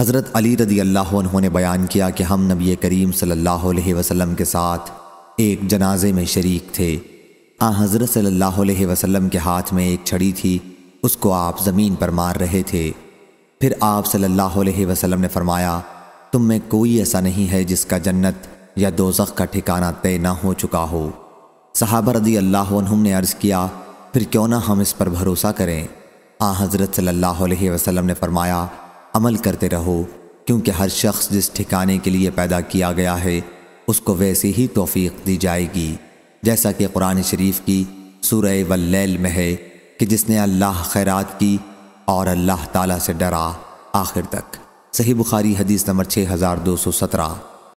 हज़रत अली रदी अल्लाह ने बयान किया कि हम नबी करीम सल्लल्लाहु अलैहि के साथ एक जनाजे में शरीक थे आ हज़रत सल्लल्लाहु अलैहि के हाथ में एक छड़ी थी उसको आप ज़मीन पर मार रहे थे फिर आप सल्लल्लाहु वसम ने फरमाया तुम में कोई ऐसा नहीं है जिसका जन्नत या दो दोजख का ठिकाना तय न हो चुका हो सहाबा रदी अल्लाह ने अर्ज़ किया फिर क्यों ना हम इस पर भरोसा करें आ हज़रत सल्लल्लाहु वसम ने फरमाया अमल करते रहो क्योंकि हर शख्स जिस ठिकाने के लिए पैदा किया गया है उसको वैसे ही तोफ़ीक दी जाएगी जैसा कि कुरान शरीफ की सूर वल्लैल में है कि जिसने अल्लाह खैरात की और अल्लाह ताला से डरा आखिर तक सही बुखारी हदीस नंबर छः हज़ार दो सौ सत्रह